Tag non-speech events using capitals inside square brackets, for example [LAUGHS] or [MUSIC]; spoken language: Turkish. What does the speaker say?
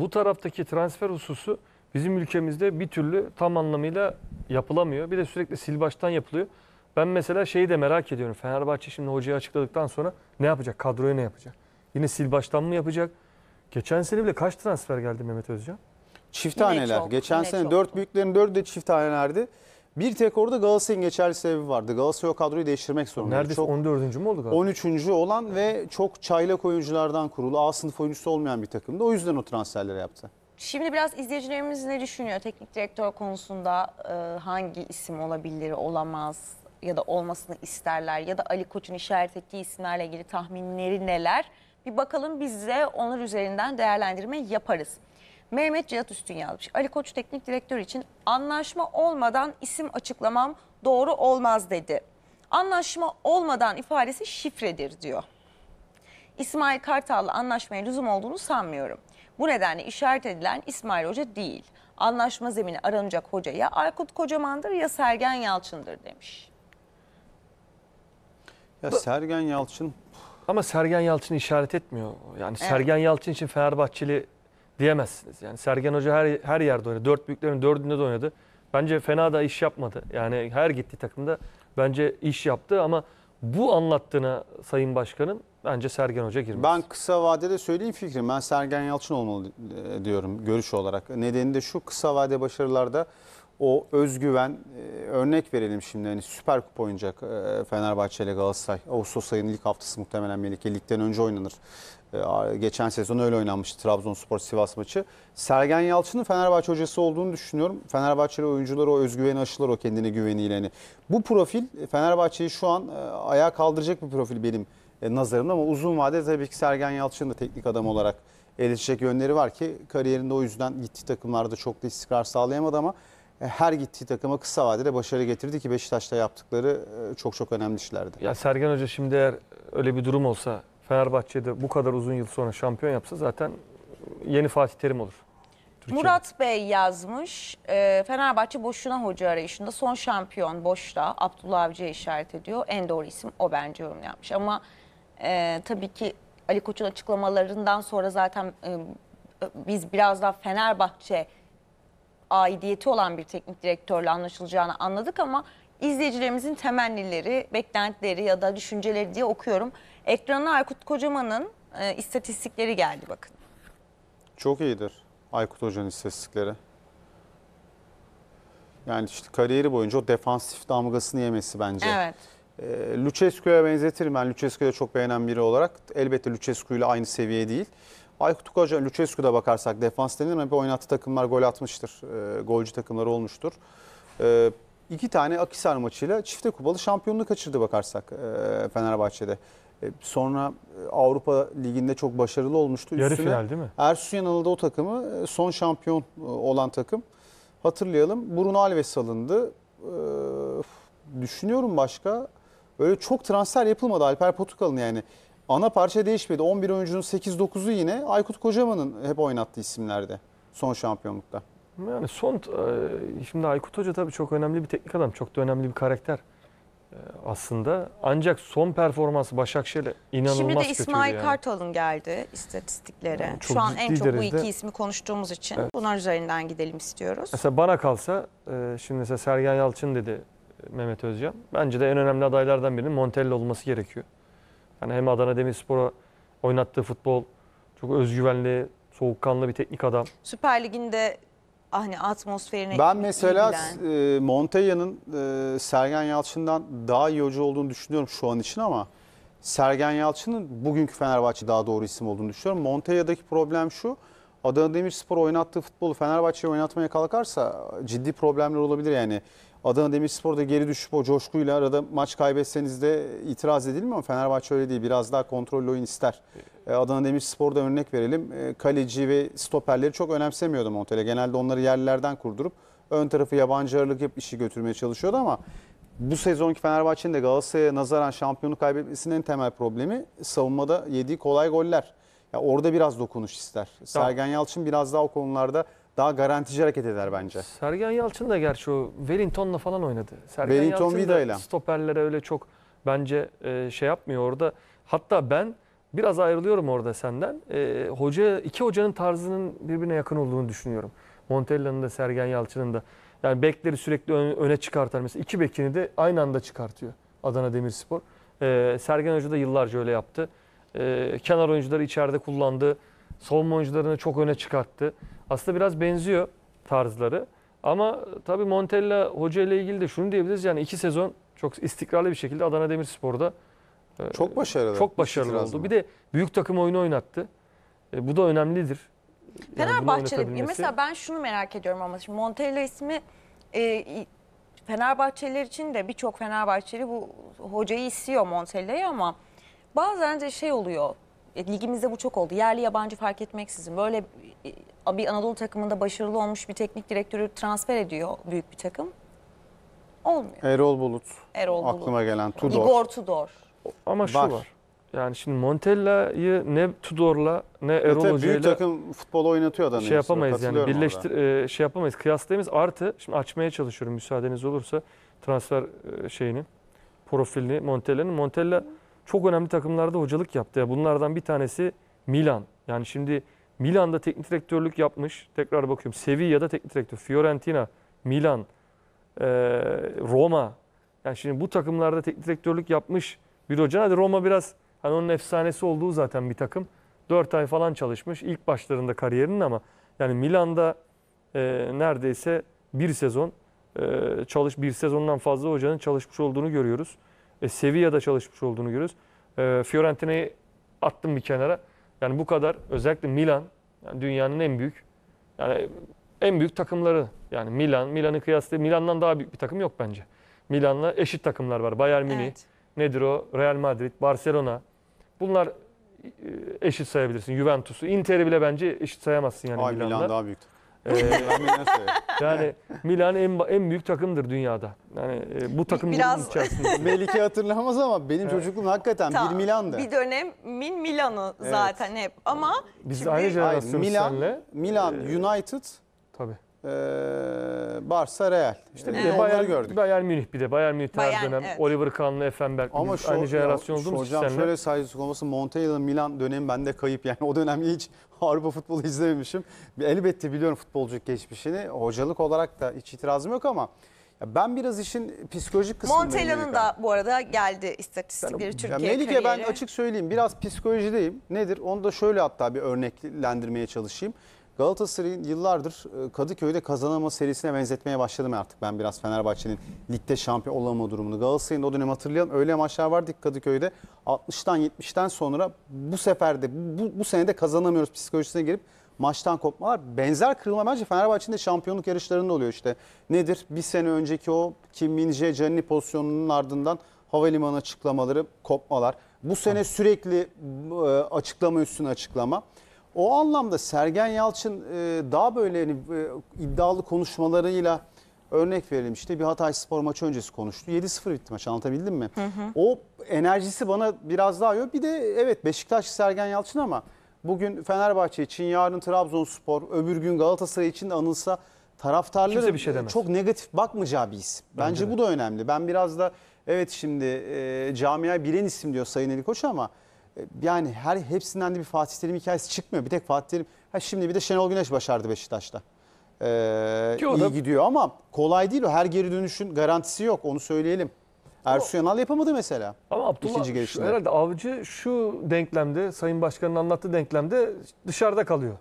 bu taraftaki transfer hususu bizim ülkemizde bir türlü tam anlamıyla yapılamıyor. Bir de sürekli sil baştan yapılıyor. Ben mesela şeyi de merak ediyorum. Fenerbahçe şimdi hocayı açıkladıktan sonra ne yapacak? Kadroyu ne yapacak? Yine sil baştan mı yapacak? Geçen sene bile kaç transfer geldi Mehmet Özcan? Çift Yine Geçen yine sene çok. dört büyüklerin dördü de çift hanelerdi. Bir tek orada Galatasaray'ın geçerli sebebi vardı. Galatasaray o kadroyu değiştirmek zorundaydı. Neredeyse çok, 14. mü oldu galiba? 13. olan ve çok çaylak oyunculardan kurulu A sınıf oyuncusu olmayan bir takımdı. O yüzden o transferleri yaptı. Şimdi biraz izleyicilerimiz ne düşünüyor teknik direktör konusunda e, hangi isim olabilir, olamaz ya da olmasını isterler ya da Ali Koç'un işaret ettiği isimlerle ilgili tahminleri neler? Bir bakalım biz de onlar üzerinden değerlendirme yaparız. Mehmet Cihat Üstün yazmış. Ali Koç teknik direktör için anlaşma olmadan isim açıklamam doğru olmaz dedi. Anlaşma olmadan ifadesi şifredir diyor. İsmail Kartal'la anlaşmaya lüzum olduğunu sanmıyorum. Bu nedenle işaret edilen İsmail Hoca değil. Anlaşma zemini aranacak hoca ya Aykut Kocaman'dır ya Sergen Yalçın'dır demiş. Ya Sergen Yalçın Ama Sergen Yalçın işaret etmiyor. Yani Sergen Yalçın için Fenerbahçeli diyemezsiniz. Yani Sergen Hoca her, her yerde oynadı. Dört büyüklerin dördünde de oynadı. Bence fena da iş yapmadı. Yani her gitti takımda bence iş yaptı ama bu anlattığına Sayın Başkanım bence Sergen Hoca girmez. Ben kısa vadede söyleyeyim fikrim Ben Sergen Yalçın olmalı e, diyorum görüş olarak. Nedeni de şu kısa vade başarılarda o özgüven e, örnek verelim şimdi hani Süper Kupa oynayacak e, Fenerbahçe ile Galatasaray. Ağustos ayının ilk haftası muhtemelen Melike Lig'den önce oynanır. E, geçen sezon öyle oynanmıştı Trabzonspor Sivas maçı. Sergen Yalçın'ın Fenerbahçe hocası olduğunu düşünüyorum. Fenerbahçeli oyuncular o özgüveni aşılar o kendine güveniyle. Hani bu profil Fenerbahçe'yi şu an ayağa kaldıracak bir profil benim nazarımda ama uzun vadede tabii ki Sergen Yalçın da teknik adam olarak eleştirecek yönleri var ki kariyerinde o yüzden gittiği takımlarda çok da istikrar sağlayamadı ama e, her gittiği takıma kısa vadede başarı getirdi ki Beşiktaş'ta yaptıkları e, çok çok önemli işlerdi. Ya Sergen Hoca şimdi eğer öyle bir durum olsa Fenerbahçe'de bu kadar uzun yıl sonra şampiyon yapsa zaten yeni Fatih Terim olur. Türkiye'de. Murat Bey yazmış. E, Fenerbahçe boşuna hoca arayışında son şampiyon boşta. Abdullah Avcı'ya işaret ediyor. En doğru isim o bence yorum yapmış. Ama e, tabii ki Ali Koç'un açıklamalarından sonra zaten e, biz biraz daha Fenerbahçe aidiyeti olan bir teknik direktörle anlaşılacağını anladık ama izleyicilerimizin temennileri, beklentileri ya da düşünceleri diye okuyorum. Ekrana Aykut Kocaman'ın e, istatistikleri geldi bakın. Çok iyidir Aykut Hoca'nın istatistikleri. Yani işte kariyeri boyunca o defansif damgasını yemesi bence. Evet. E, Lucescu'ya benzetirim ben Lucescu'yu çok beğenen biri olarak. Elbette Lucescu ile aynı seviye değil. Aykut Koca, Lucescu'da bakarsak defans denir ama bir oynattığı takımlar gol atmıştır. E, golcü takımları olmuştur. E, iki tane Akisar maçıyla çifte kupalı şampiyonluğu kaçırdı bakarsak e, Fenerbahçe'de. E, sonra e, Avrupa Ligi'nde çok başarılı olmuştu. Yarı Üstüne, final değil mi? Ersun Yanal'da o takımı e, son şampiyon e, olan takım. Hatırlayalım Bruno Alves alındı. E, düşünüyorum başka. Böyle çok transfer yapılmadı Alper Potukal'ın yani. Ana parça değişmedi. 11 oyuncunun 8-9'u yine Aykut Kocaman'ın hep oynattığı isimlerde son şampiyonlukta. Yani son e, şimdi Aykut Hoca tabii çok önemli bir teknik adam, çok da önemli bir karakter e, aslında. Ancak son performansı Başakşehir'e inanılmaz kötüydü. Şimdi de İsmail yani. Kartal'ın geldi istatistiklere. Yani Şu an en çok derecede... bu iki ismi konuştuğumuz için evet. bunlar üzerinden gidelim istiyoruz. Mesela bana kalsa e, şimdi mesela Sergen Yalçın dedi Mehmet Özcan. Bence de en önemli adaylardan birinin Montella olması gerekiyor. Hani hem Adana Demirspor'a oynattığı futbol çok özgüvenli, soğukkanlı bir teknik adam. Süper Lig'inde ah, hani atmosferine Ben mesela e, Montella'nın e, Sergen Yalçın'dan daha iyi hoca olduğunu düşünüyorum şu an için ama Sergen Yalçın'ın bugünkü Fenerbahçe daha doğru isim olduğunu düşünüyorum. Montoya'daki problem şu. Adana Demirspor oynattığı futbolu Fenerbahçe'ye oynatmaya kalkarsa ciddi problemler olabilir yani. Adana Demirspor'da geri düşüp o coşkuyla arada maç kaybetseniz de itiraz edilmiyor ama Fenerbahçe öyle değil. Biraz daha kontrollü oyun ister. E, Adana Demirspor'da örnek verelim. E, kaleci ve stoperleri çok önemsemiyordu Montella. Genelde onları yerlerden kurdurup ön tarafı yabancı ağırlık hep işi götürmeye çalışıyordu ama bu sezonki Fenerbahçe'nin de Galatasaray'a nazaran şampiyonu kaybetmesinin en temel problemi savunmada yediği kolay goller. Ya orada biraz dokunuş ister. Tamam. Sergen Yalçın biraz daha o konularda daha garantici hareket eder bence. Sergen Yalçın da gerçi o Wellington'la falan oynadı. Sergen Wellington Yalçın da stoperlere öyle çok bence e, şey yapmıyor orada. Hatta ben biraz ayrılıyorum orada senden. E, hoca iki hocanın tarzının birbirine yakın olduğunu düşünüyorum. Montella'nın da Sergen Yalçın'ın da. Yani bekleri sürekli öne çıkartar. Mesela iki bekini de aynı anda çıkartıyor Adana Demirspor. E, Sergen Hoca da yıllarca öyle yaptı. E, kenar oyuncuları içeride kullandı. Savunma oyuncularını çok öne çıkarttı. Aslında biraz benziyor tarzları. Ama tabii Montella Hoca ile ilgili de şunu diyebiliriz. Yani iki sezon çok istikrarlı bir şekilde Adana Demirspor'da e, çok başarılı. Çok başarılı oldu. Bir de büyük takım oyunu oynattı. E, bu da önemlidir. Yani Fenerbahçeli mesela ben şunu merak ediyorum ama şimdi Montella ismi e, Fenerbahçeliler için de birçok Fenerbahçeli bu hocayı istiyor Montella'yı ama bazen de şey oluyor. E, ligimizde bu çok oldu. Yerli yabancı fark etmeksizin böyle e, bir Anadolu takımında başarılı olmuş bir teknik direktörü transfer ediyor büyük bir takım. Olmuyor. Erol Bulut. Erol Bulut. Aklıma gelen Tudor. Igor Tudor. Ama şu var. Yani şimdi Montella'yı ne Tudor'la ne e, Erol Hoca'yla büyük takım futbol oynatıyor da Şey yapamayız yani birleştir e, şey yapamayız. Kıyaslayamayız. Artı şimdi açmaya çalışıyorum müsaadeniz olursa transfer e, şeyini profilini Montella'nın. Montella çok önemli takımlarda hocalık yaptı. bunlardan bir tanesi Milan. Yani şimdi Milan'da teknik direktörlük yapmış. Tekrar bakıyorum. Sevilla'da teknik direktör. Fiorentina, Milan, Roma. Yani şimdi bu takımlarda teknik direktörlük yapmış bir hoca. Hadi Roma biraz hani onun efsanesi olduğu zaten bir takım. 4 ay falan çalışmış. ilk başlarında kariyerinin ama yani Milan'da e, neredeyse bir sezon e, çalış bir sezondan fazla hocanın çalışmış olduğunu görüyoruz. E, Sevilla'da çalışmış olduğunu görüyoruz. E, Fiorentina'yı attım bir kenara. Yani bu kadar özellikle Milan yani dünyanın en büyük yani en büyük takımları yani Milan, Milan'ı kıyasla Milan'dan daha büyük bir takım yok bence. Milan'la eşit takımlar var. Bayern Münih, evet. nedir o? Real Madrid, Barcelona. Bunlar e, eşit sayabilirsin. Juventus'u, Inter'i bile bence eşit sayamazsın yani Milan'la. Milan daha büyük ee, [LAUGHS] yani Milan en, en büyük takımdır dünyada. Yani e, bu takımın Biraz- [LAUGHS] içerisinde. Melike [LAUGHS] hatırlamaz ama benim çocukluğum hakikaten bir Tamam. Milan'dı. Bir min Milan'ı zaten hep ama Biz şimdi aynı jenerasyonuz Hayır, Milan, senle. Milan ee, United, Tabii e, ee, Barça Real. İşte bir de Evet. Bayern, gördük. Bayern Münih bir de. Bayern Münih Bayern, dönem. evet. Oliver Kahn'la Effenberg. Ama şu, aynı jenerasyon ya, olduğumuz için Hocam seninle. şöyle saygısızlık olmasın Montella'nın Milan dönemi bende kayıp. Yani o dönem hiç [LAUGHS] Avrupa futbolu izlememişim. Elbette biliyorum futbolcu geçmişini. Hocalık olarak da hiç itirazım yok ama ya ben biraz işin psikolojik kısmını Montella'nın Melike. da bu arada geldi istatistikleri bir Türkiye Melike ben açık söyleyeyim biraz psikolojideyim. Nedir? Onu da şöyle hatta bir örneklendirmeye çalışayım. Galatasaray'ın yıllardır e, Kadıköy'de kazanama serisine benzetmeye başladım artık. Ben biraz Fenerbahçe'nin ligde şampiyon olamama durumunu. Galatasaray'ın o dönem hatırlayalım. Öyle maçlar vardı Kadıköy'de 60'tan 70'ten sonra bu sefer de bu, bu senede kazanamıyoruz psikolojisine girip maçtan kopmalar. Benzer kırılma bence Fenerbahçe'nin de şampiyonluk yarışlarında oluyor işte. Nedir? Bir sene önceki o Kim Minje Canini pozisyonunun ardından havalimanı açıklamaları kopmalar. Bu sene sürekli e, açıklama üstüne açıklama. O anlamda Sergen Yalçın e, daha böyle hani e, iddialı konuşmalarıyla örnek verelim işte bir Hatay Spor maçı öncesi konuştu. 7-0 bitti maç anlatabildim mi? Hı hı. O enerjisi bana biraz daha yok. Bir de evet Beşiktaş Sergen Yalçın ama bugün Fenerbahçe için, yarın Trabzonspor, öbür gün Galatasaray için de anılsa taraftarların bir şey demez. çok negatif bakmayacağı bir isim. Bence, Bence bu da önemli. Ben biraz da evet şimdi e, camia bilen isim diyor Sayın Ali Koç ama e, yani her hepsinden de bir Fatih Terim hikayesi çıkmıyor. Bir tek Fatih Terim ha şimdi bir de Şenol Güneş başardı Beşiktaş'ta. Ee, Ki o iyi da- gidiyor ama kolay değil o. Her geri dönüşün garantisi yok onu söyleyelim. Ersun Yanal yapamadı mesela. Ama Abdullah İkinci şu- herhalde avcı şu denklemde, Sayın Başkan'ın anlattığı denklemde dışarıda kalıyor.